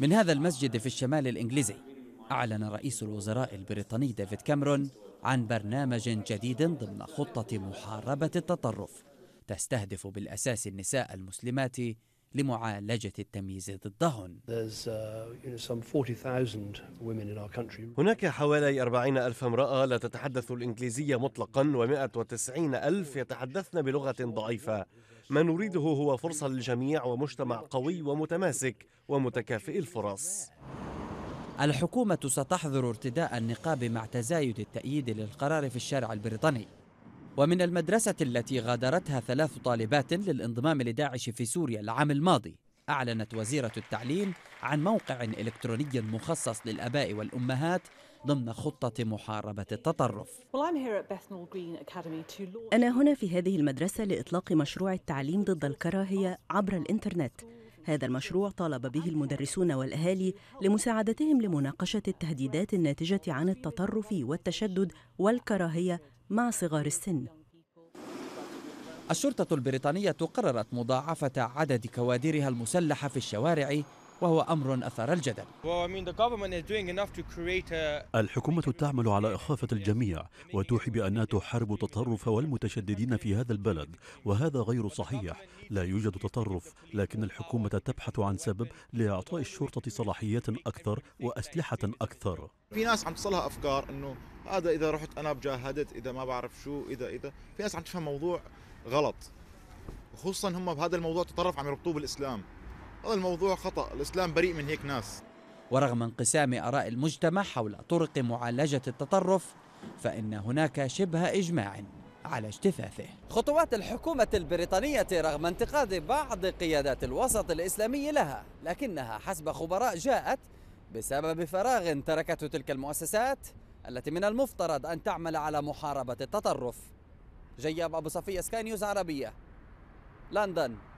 من هذا المسجد في الشمال الإنجليزي أعلن رئيس الوزراء البريطاني ديفيد كاميرون عن برنامج جديد ضمن خطة محاربة التطرف تستهدف بالأساس النساء المسلمات لمعالجة التمييز ضدهن uh, هناك حوالي 40 ألف امرأة لا تتحدث الإنجليزية مطلقا و190 ألف يتحدثن بلغة ضعيفة ما نريده هو فرصة للجميع ومجتمع قوي ومتماسك ومتكافئ الفرص الحكومة ستحظر ارتداء النقاب مع تزايد التأييد للقرار في الشارع البريطاني ومن المدرسة التي غادرتها ثلاث طالبات للانضمام لداعش في سوريا العام الماضي أعلنت وزيرة التعليم عن موقع إلكتروني مخصص للآباء والأمهات ضمن خطة محاربة التطرف أنا هنا في هذه المدرسة لإطلاق مشروع التعليم ضد الكراهية عبر الإنترنت هذا المشروع طالب به المدرسون والأهالي لمساعدتهم لمناقشة التهديدات الناتجة عن التطرف والتشدد والكراهية مع صغار السن الشرطة البريطانية قررت مضاعفة عدد كوادرها المسلحة في الشوارع وهو أمر أثار الجدل الحكومة تعمل على إخافة الجميع وتوحي بأنها تحارب التطرف والمتشددين في هذا البلد وهذا غير صحيح لا يوجد تطرف لكن الحكومة تبحث عن سبب لإعطاء الشرطة صلاحيات أكثر وأسلحة أكثر في ناس عم تصلها أفكار أنه هذا إذا رحت أنا بجاهدت إذا ما بعرف شو إذا إذا في ناس عم تفهم موضوع غلط خصوصا هم بهذا الموضوع تطرف عم يربطوه بالإسلام هذا الموضوع خطأ الإسلام بريء من هيك ناس ورغم انقسام آراء المجتمع حول طرق معالجة التطرف فإن هناك شبه إجماع على اجتثاثه خطوات الحكومة البريطانية رغم انتقاد بعض قيادات الوسط الإسلامي لها لكنها حسب خبراء جاءت بسبب فراغ تركته تلك المؤسسات التي من المفترض أن تعمل على محاربة التطرف جياب أبو صفية سكاي نيوز عربية لندن